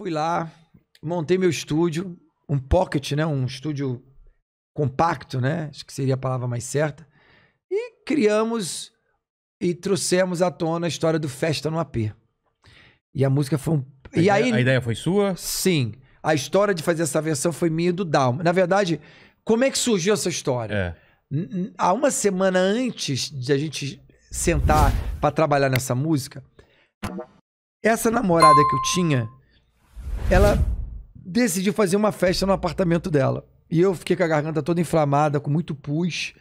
Fui lá, montei meu estúdio, um pocket, né? Um estúdio compacto, né? Acho que seria a palavra mais certa. E criamos e trouxemos à tona a história do Festa no AP. E a música foi um. A, e ideia, aí... a ideia foi sua? Sim. A história de fazer essa versão foi minha e do Dalma. Na verdade, como é que surgiu essa história? É. Há uma semana antes de a gente sentar para trabalhar nessa música, essa namorada que eu tinha ela decidiu fazer uma festa no apartamento dela. E eu fiquei com a garganta toda inflamada, com muito pus.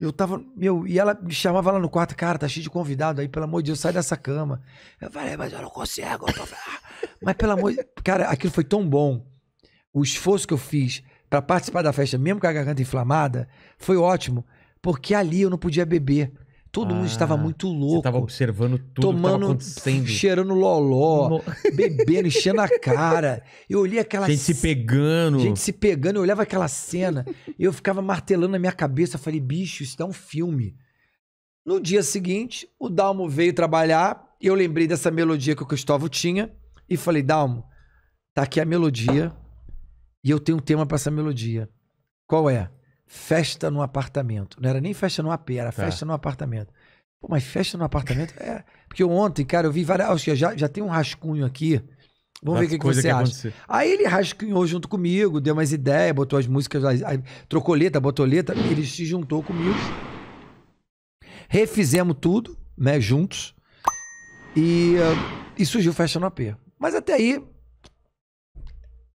Eu tava, meu, e ela me chamava lá no quarto, cara, tá cheio de convidado aí, pelo amor de Deus, sai dessa cama. Eu falei, mas eu não consigo. Eu tô... mas pelo amor de cara, aquilo foi tão bom. O esforço que eu fiz para participar da festa, mesmo com a garganta inflamada, foi ótimo, porque ali eu não podia beber. Todo ah, mundo estava ah, muito louco. Você observando tudo tomando, que acontecendo. Cheirando loló, no... bebendo, enchendo a cara. Eu olhei aquela Gente se pegando. Gente se pegando, eu olhava aquela cena. eu ficava martelando na minha cabeça. Eu falei, bicho, isso é um filme. No dia seguinte, o Dalmo veio trabalhar. Eu lembrei dessa melodia que o Cristóvão tinha. E falei, Dalmo, tá aqui a melodia. E eu tenho um tema para essa melodia. Qual é? festa no apartamento. Não era nem festa no AP, era é. festa no apartamento. Pô, mas festa no apartamento é. Porque ontem, cara, eu vi várias. que já, já tem um rascunho aqui. Vamos ver o que, que, você que acha. Aí ele rascunhou junto comigo, deu umas ideias, botou as músicas, trocou letra, botou letra, ele se juntou comigo. Refizemos tudo, né, juntos. E, ah, e surgiu Festa no AP. Mas até aí.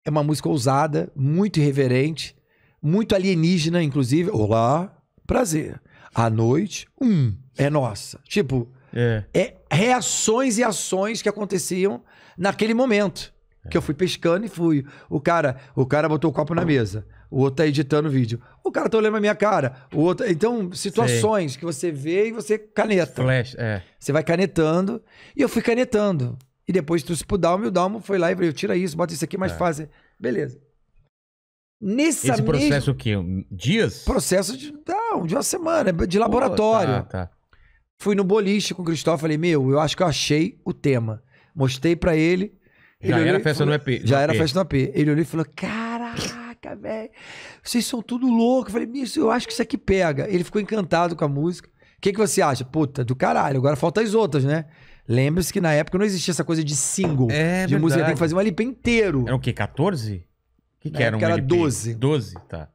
É uma música ousada, muito irreverente muito alienígena, inclusive. Olá, prazer. À noite, um, é nossa. Tipo, é. é reações e ações que aconteciam naquele momento. Que eu fui pescando e fui. O cara, o cara botou o copo na mesa. O outro tá editando o vídeo. O cara tá olhando a minha cara. O outro, então situações Sei. que você vê e você caneta. Flash, é. Você vai canetando e eu fui canetando. E depois tu pro Dalmo e o Dalmo foi lá e falou: tira isso, bota isso aqui mais é. fácil. Beleza nesse Esse processo mesma... que Dias? Processo de, não, de uma semana, de laboratório. Pô, tá, tá. Fui no boliche com o Cristóvão, falei, meu, eu acho que eu achei o tema. Mostrei para ele. ele já olhou, era festa falou, no EP. Já no era festa no EP. Ele olhou e falou, caraca, velho, vocês são tudo louco. Eu falei, isso, eu acho que isso aqui pega. Ele ficou encantado com a música. O que, que você acha? Puta, do caralho, agora faltam as outras, né? Lembre-se que na época não existia essa coisa de single. É, de verdade. música, tem que fazer um LP inteiro. é o quê? 14? que, né, que era um Porque era LP? 12. 12, tá.